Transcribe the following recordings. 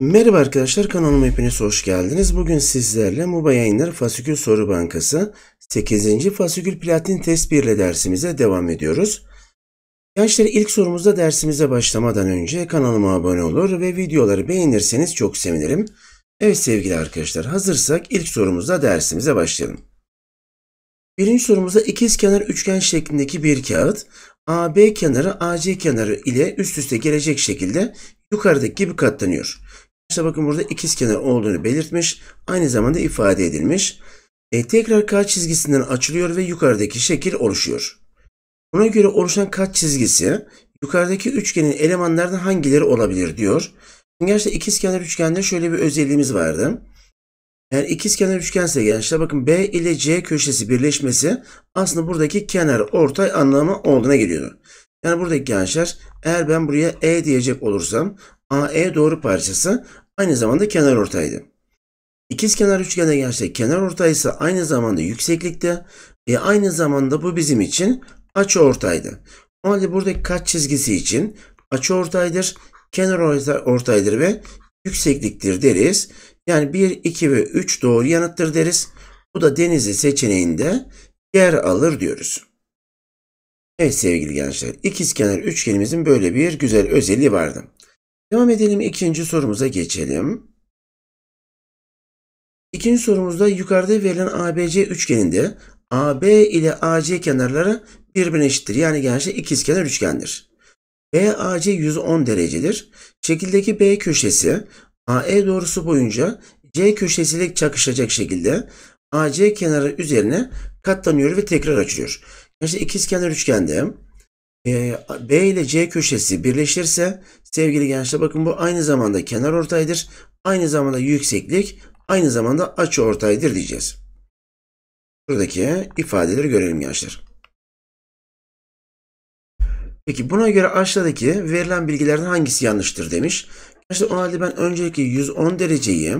Merhaba arkadaşlar kanalıma hepiniz hoş geldiniz. Bugün sizlerle MUBA yayınları Fasikül Soru Bankası 8. Fasikül Platin Test 1 ile dersimize devam ediyoruz. Gençler ilk sorumuzda dersimize başlamadan önce kanalıma abone olur ve videoları beğenirseniz çok sevinirim. Evet sevgili arkadaşlar hazırsak ilk sorumuzda dersimize başlayalım. Birinci sorumuzda kenar üçgen şeklindeki bir kağıt AB kenarı AC kenarı ile üst üste gelecek şekilde yukarıdaki gibi katlanıyor. İşte bakın burada ikiz kenar olduğunu belirtmiş. Aynı zamanda ifade edilmiş. E, tekrar kağıt çizgisinden açılıyor ve yukarıdaki şekil oluşuyor. Buna göre oluşan kağıt çizgisi yukarıdaki üçgenin elemanlardan hangileri olabilir diyor. gerçekten ikiz kenar üçgende şöyle bir özelliğimiz vardı. Eğer ikizkenar üçgense gençler bakın B ile C köşesi birleşmesi aslında buradaki kenar ortay anlamı olduğuna geliyordu. Yani buradaki gençler eğer ben buraya E diyecek olursam AE doğru parçası aynı zamanda kenar ortaydı. İkiz kenar üçgende gençler kenar ortaysa aynı zamanda yükseklikte ve aynı zamanda bu bizim için açı ortaydı. O halde buradaki kaç çizgisi için açı ortaydır, kenar ortaydır ve yüksekliktir deriz. Yani 1, 2 ve 3 doğru yanıttır deriz. Bu da Denizli seçeneğinde yer alır diyoruz. Evet sevgili gençler ikizkenar üçgenimizin böyle bir güzel özelliği vardı. Devam edelim ikinci sorumuza geçelim. İkinci sorumuzda yukarıda verilen ABC üçgeninde AB ile AC kenarları birbirine eşittir. Yani gençler ikizkenar üçgendir. BAC 110 derecedir. Şekildeki B köşesi AE doğrusu boyunca C köşesiyle çakışacak şekilde AC kenarı üzerine katlanıyor ve tekrar açılıyor. İşte ikizkenar üçgende e, B ile C köşesi birleşirse sevgili gençler bakın bu aynı zamanda kenar ortaydır. Aynı zamanda yükseklik, aynı zamanda açı ortaydır diyeceğiz. Buradaki ifadeleri görelim gençler. Peki buna göre aşağıdaki verilen bilgilerden hangisi yanlıştır demiş. İşte o halde ben önceki 110 dereceyi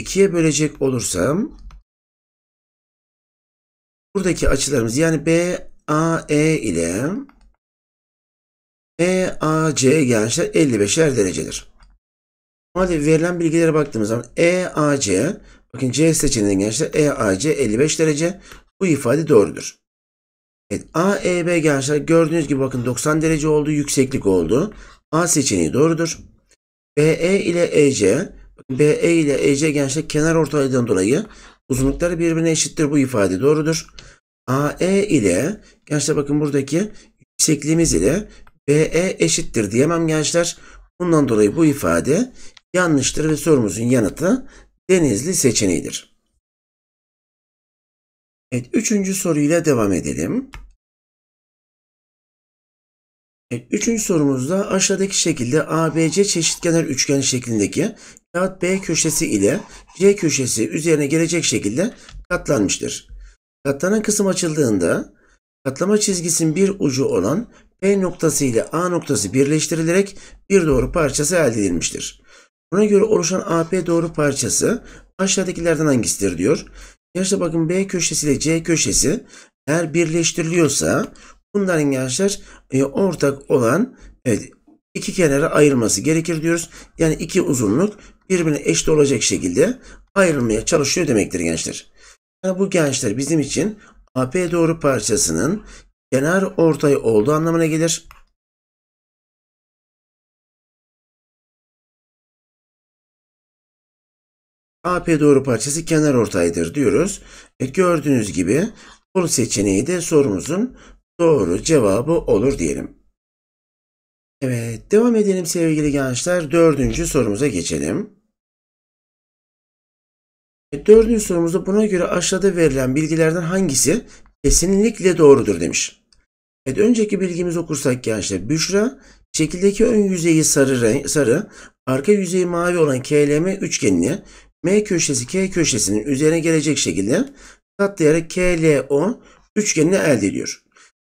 2'ye bölecek olursam buradaki açılarımız yani BAE ile EAC gençler 55'er derecedir. O halde verilen bilgilere baktığımız zaman EAC bakın C seçeneğinde gençler EAC 55 derece bu ifade doğrudur. Evet, A, E, B gençler gördüğünüz gibi bakın 90 derece oldu, yükseklik oldu. A seçeneği doğrudur. B, E ile E, C. B, E ile E, C gençler kenar ortaydan dolayı uzunlukları birbirine eşittir. Bu ifade doğrudur. A, E ile gençler bakın buradaki yüksekliğimiz ile B, E eşittir diyemem gençler. Bundan dolayı bu ifade yanlıştır ve sorumuzun yanıtı denizli seçeneğidir. Evet, üçüncü soruyla devam edelim. Evet, üçüncü sorumuzda aşağıdaki şekilde ABC çeşitkenar üçgen şeklindeki kağıt B köşesi ile C köşesi üzerine gelecek şekilde katlanmıştır. Katlanan kısım açıldığında katlama çizgisinin bir ucu olan P noktası ile A noktası birleştirilerek bir doğru parçası elde edilmiştir. Buna göre oluşan AP doğru parçası aşağıdakilerden hangisidir diyor. Gençler bakın B köşesi ile C köşesi eğer birleştiriliyorsa bunların gençler e, ortak olan evet, iki kenara ayrılması gerekir diyoruz. Yani iki uzunluk birbirine eşit olacak şekilde ayrılmaya çalışıyor demektir gençler. Yani bu gençler bizim için AP doğru parçasının kenar ortay olduğu anlamına gelir. AP doğru parçası kenar ortaydır diyoruz. E gördüğünüz gibi sol seçeneği de sorumuzun doğru cevabı olur diyelim. Evet devam edelim sevgili gençler. Dördüncü sorumuza geçelim. E, dördüncü sorumuzda buna göre aşağıda verilen bilgilerden hangisi kesinlikle doğrudur demiş. Evet önceki bilgimizi okursak gençler Büşra şekildeki ön yüzeyi sarı, renk, sarı arka yüzeyi mavi olan KLM üçgenini M köşesi K köşesinin üzerine gelecek şekilde katlayarak KLO üçgenini elde ediyor.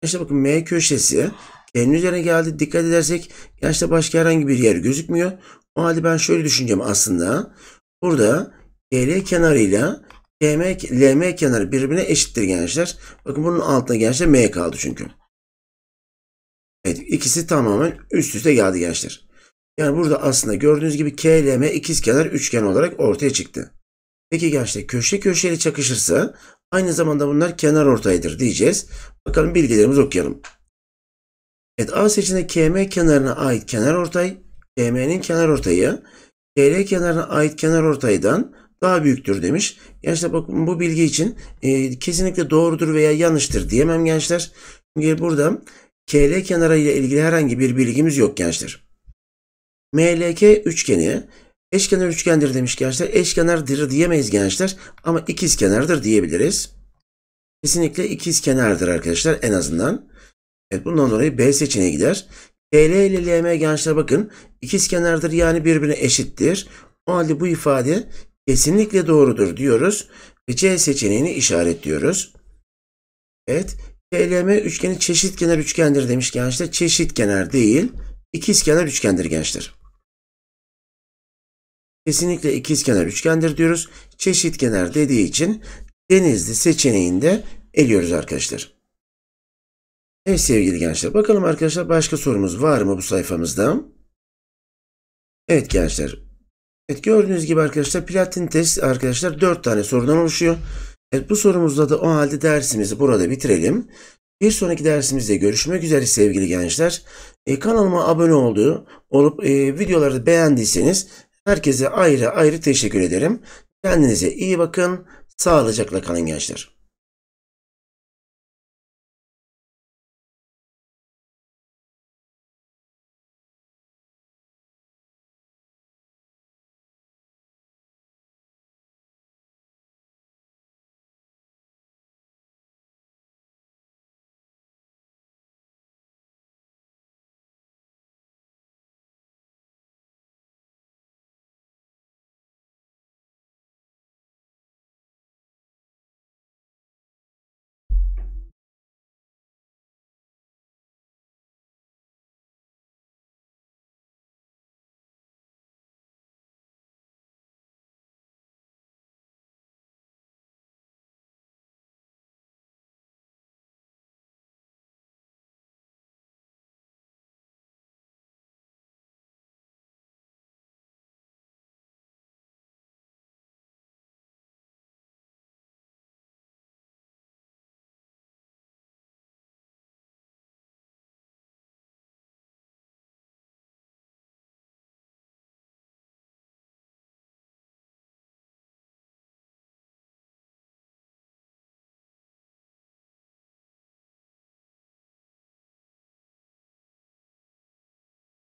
İşte bakın M köşesi K'nin üzerine geldi. Dikkat edersek gerçekten başka herhangi bir yer gözükmüyor. O halde ben şöyle düşüneceğim aslında. Burada KL kenarıyla KM, LM kenarı birbirine eşittir gençler. Bakın bunun altına gençler M kaldı çünkü. Evet ikisi tamamen üst üste geldi gençler. Yani burada aslında gördüğünüz gibi KLM ikizkenar üçgen olarak ortaya çıktı. Peki gençler köşe köşeyle çakışırsa aynı zamanda bunlar kenar ortaydır diyeceğiz. Bakalım bilgilerimizi okuyalım. Evet A seçeneği KM kenarına ait kenar ortay, KM'nin kenar ortayı, KL kenarına ait kenar ortaydan daha büyüktür demiş. Gençler bakın bu bilgi için e, kesinlikle doğrudur veya yanlıştır diyemem gençler. Çünkü burada KL kenarı ile ilgili herhangi bir bilgimiz yok gençler. MLK üçgeni eşkenar üçgendir demiş gençler. Eşkenardır diyemeyiz gençler ama ikizkenardır diyebiliriz. Kesinlikle ikizkenardır arkadaşlar en azından. Evet bundan dolayı B seçeneği gider. BL ile LM gençler bakın ikizkenardır yani birbirine eşittir. O halde bu ifade kesinlikle doğrudur diyoruz ve C seçeneğini işaretliyoruz. Evet, KLM üçgeni çeşit kenar üçgendir demiş gençler. Çeşit kenar değil, ikizkenar üçgendir gençler kesinlikle ikizkenar üçgendir diyoruz. Çeşitkenar dediği için denizli seçeneğinde eliyoruz arkadaşlar. Evet sevgili gençler bakalım arkadaşlar başka sorumuz var mı bu sayfamızda? Evet gençler. Evet gördüğünüz gibi arkadaşlar platin test arkadaşlar 4 tane sorudan oluşuyor. Evet bu sorumuzda da o halde dersimizi burada bitirelim. Bir sonraki dersimizde görüşmek üzere sevgili gençler. E, kanalıma abone olduğu olup e, videoları beğendiyseniz Herkese ayrı ayrı teşekkür ederim. Kendinize iyi bakın. Sağlıcakla kalın gençler.